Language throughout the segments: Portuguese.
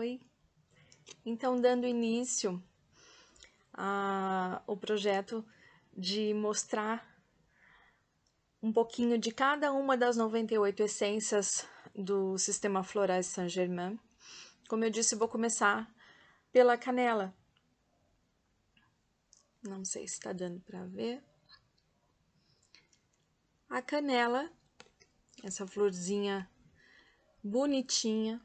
Oi! Então, dando início ao projeto de mostrar um pouquinho de cada uma das 98 essências do sistema florais Saint-Germain. Como eu disse, eu vou começar pela canela. Não sei se está dando para ver. A canela, essa florzinha bonitinha,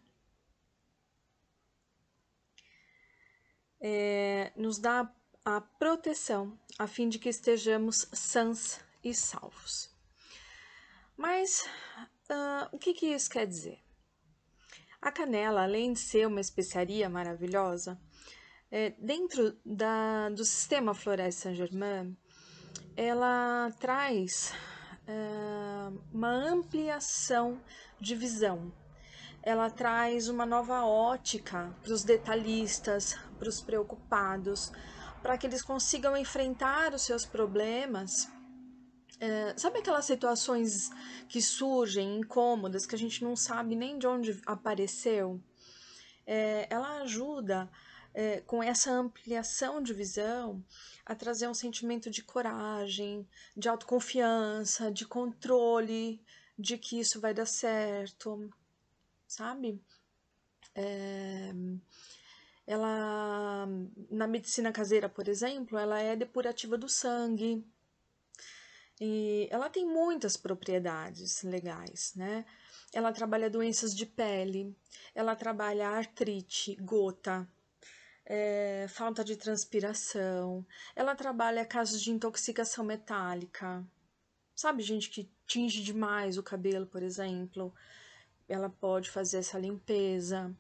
é, nos dá a proteção, a fim de que estejamos sãs e salvos. Mas uh, o que, que isso quer dizer? A canela, além de ser uma especiaria maravilhosa, é, dentro da, do sistema Floresta Saint-Germain, ela traz ah, uma ampliação de visão ela traz uma nova ótica para os detalhistas, para os preocupados, para que eles consigam enfrentar os seus problemas. É, sabe aquelas situações que surgem incômodas que a gente não sabe nem de onde apareceu? É, ela ajuda é, com essa ampliação de visão a trazer um sentimento de coragem, de autoconfiança, de controle, de que isso vai dar certo sabe? É, ela, na medicina caseira, por exemplo, ela é depurativa do sangue. E ela tem muitas propriedades legais, né? Ela trabalha doenças de pele, ela trabalha artrite, gota, é, falta de transpiração, ela trabalha casos de intoxicação metálica, sabe, gente que tinge demais o cabelo, por exemplo ela pode fazer essa limpeza.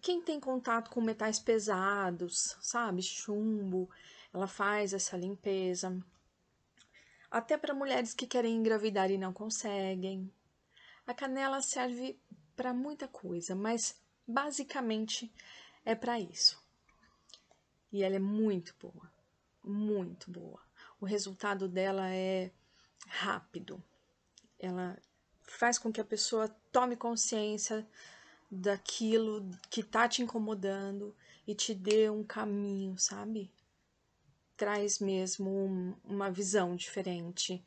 Quem tem contato com metais pesados, sabe, chumbo, ela faz essa limpeza. Até para mulheres que querem engravidar e não conseguem. A canela serve para muita coisa, mas basicamente é para isso. E ela é muito boa, muito boa. O resultado dela é rápido. Ela faz com que a pessoa tome consciência daquilo que tá te incomodando e te dê um caminho, sabe? Traz mesmo um, uma visão diferente,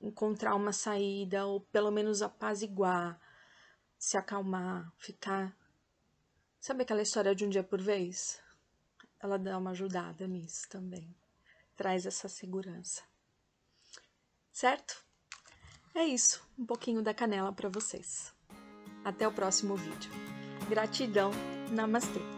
encontrar uma saída ou pelo menos apaziguar, se acalmar, ficar. Sabe aquela história de um dia por vez? Ela dá uma ajudada nisso também. Traz essa segurança. Certo? É isso, um pouquinho da canela para vocês. Até o próximo vídeo. Gratidão, namastê!